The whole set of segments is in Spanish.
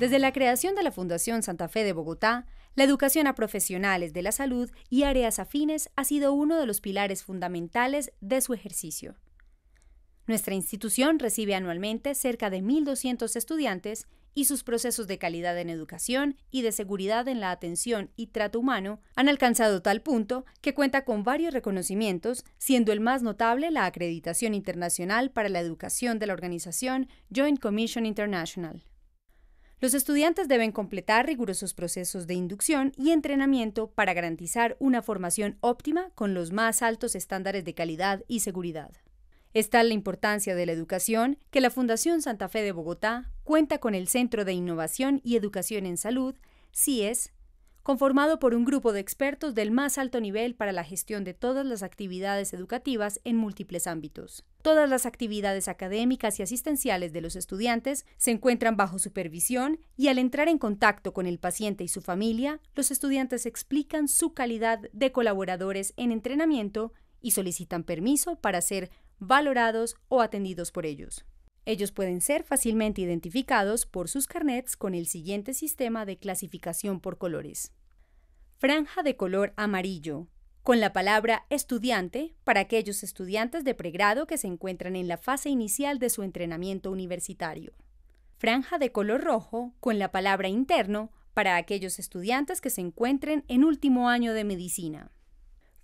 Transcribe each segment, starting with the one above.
Desde la creación de la Fundación Santa Fe de Bogotá, la educación a profesionales de la salud y áreas afines ha sido uno de los pilares fundamentales de su ejercicio. Nuestra institución recibe anualmente cerca de 1.200 estudiantes y sus procesos de calidad en educación y de seguridad en la atención y trato humano han alcanzado tal punto que cuenta con varios reconocimientos, siendo el más notable la acreditación internacional para la educación de la organización Joint Commission International. Los estudiantes deben completar rigurosos procesos de inducción y entrenamiento para garantizar una formación óptima con los más altos estándares de calidad y seguridad. Está la importancia de la educación que la Fundación Santa Fe de Bogotá cuenta con el Centro de Innovación y Educación en Salud, CIES, conformado por un grupo de expertos del más alto nivel para la gestión de todas las actividades educativas en múltiples ámbitos. Todas las actividades académicas y asistenciales de los estudiantes se encuentran bajo supervisión y al entrar en contacto con el paciente y su familia, los estudiantes explican su calidad de colaboradores en entrenamiento y solicitan permiso para ser valorados o atendidos por ellos. Ellos pueden ser fácilmente identificados por sus carnets con el siguiente sistema de clasificación por colores franja de color amarillo, con la palabra estudiante para aquellos estudiantes de pregrado que se encuentran en la fase inicial de su entrenamiento universitario. Franja de color rojo, con la palabra interno para aquellos estudiantes que se encuentren en último año de medicina.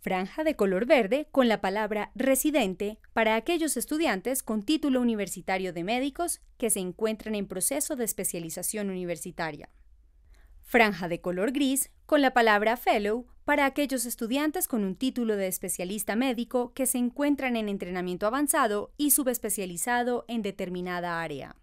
Franja de color verde con la palabra residente para aquellos estudiantes con título universitario de médicos que se encuentran en proceso de especialización universitaria franja de color gris con la palabra fellow para aquellos estudiantes con un título de especialista médico que se encuentran en entrenamiento avanzado y subespecializado en determinada área.